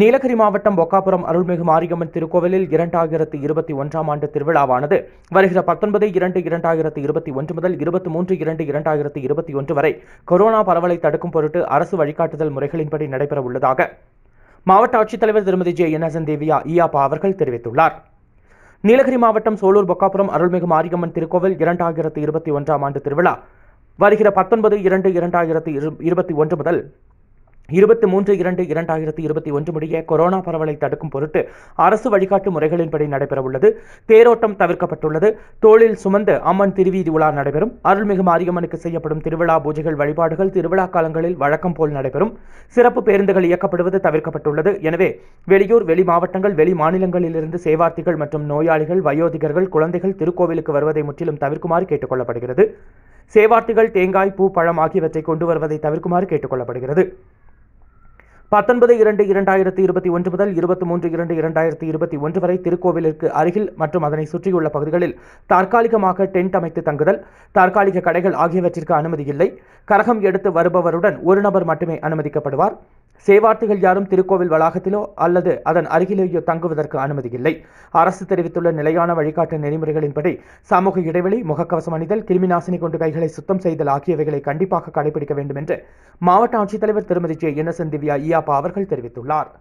நீலகிரி மாவட்டம் பொக்காபுரம் அருள்மிகு மாரியம்மன் திருக்கோவிலில் இரண்டாயிரத்து இருபத்தி ஒன்றாம் ஆண்டு திருவிழாவானது வருகிற பத்தொன்பது இரண்டு இரண்டாயிரத்து இருபத்தி ஒன்று முதல் இருபத்தி மூன்று இரண்டு இரண்டாயிரத்து இருபத்தி ஒன்று வரை கொரோனா பரவலை தடுக்கும் பொருட்டு அரசு வழிகாட்டுதல் முறைகளின்படி நடைபெற உள்ளதாக மாவட்ட ஆட்சித்தலைவர் திருமதி ஜே இன்னசன் தேவியா ஈயாப்பா அவர்கள் தெரிவித்துள்ளார் நீலகிரி மாவட்டம் சோலூர் பொக்காபுரம் அருள்மிகு மாரியம்மன் திருக்கோவில் இரண்டாயிரத்து இருபத்தி ஒன்றாம் ஆண்டு திருவிழா வருகிற பத்தொன்பது இரண்டு இரண்டாயிரத்து இருபத்தி ஒன்று முதல் இருபத்தி மூன்று இரண்டு இரண்டாயிரத்தி இருபத்தி ஒன்று முடிய கொரோனா பரவலை தடுக்கும் பொருட்டு அரசு வழிகாட்டு முறைகளின்படி நடைபெறவுள்ளது தேரோட்டம் தவிர்க்கப்பட்டுள்ளது தோளில் சுமந்து அம்மன் திருவீதி உலா நடைபெறும் அருள்மிகு மாரியம்மனுக்கு செய்யப்படும் திருவிழா பூஜைகள் வழிபாடுகள் திருவிழா காலங்களில் வழக்கம் போல் நடைபெறும் சிறப்பு பேருந்துகள் இயக்கப்படுவது தவிர்க்கப்பட்டுள்ளது எனவே வெளியூர் வெளி மாவட்டங்கள் வெளி மாநிலங்களிலிருந்து சேவார்த்திகள் மற்றும் நோயாளிகள் வயோதிகர்கள் குழந்தைகள் திருக்கோவிலுக்கு வருவதை முற்றிலும் தவிர்க்குமாறு கேட்டுக்கொள்ளப்படுகிறது சேவார்த்திகள் தேங்காய் பூ பழம் ஆகியவற்றை கொண்டு வருவதை தவிர்க்குமாறு கேட்டுக்கொள்ளப்படுகிறது பத்தொன்பது இரண்டு இரண்டாயிரத்தி இருபத்தி ஒன்று முதல் இருபத்தி மூன்று இரண்டு இரண்டாயிரத்தி இருபத்தி ஒன்று வரை திருக்கோவிலிற்கு அருகில் மற்றும் அதனை சுற்றியுள்ள பகுதிகளில் தற்காலிகமாக டென்ட் அமைத்து தங்குதல் தற்காலிக கடைகள் ஆகியவற்றிற்கு அனுமதி இல்லை கரகம் எடுத்து வருபவருடன் ஒரு நபர் மட்டுமே அனுமதிக்கப்படுவார் சேவார்த்திகள் யாரும் திருக்கோவில் வளாகத்திலோ அல்லது அதன் அருகிலேயோ தங்குவதற்கு அனுமதி இல்லை அரசு தெரிவித்துள்ள நிலையான வழிகாட்டு நெறிமுறைகளின்படி சமூக இடைவெளி முகக்கவசம் அணிதல் கிருமிநாசினி கொண்டு கைகளை சுத்தம் செய்தல் ஆகியவைகளை கண்டிப்பாக கடைபிடிக்க வேண்டும் என்று மாவட்ட ஆட்சித்தலைவர் திருமதி ஜே இன்னசென்ட் திவ்யா இயாப்பா அவர்கள் தெரிவித்துள்ளார்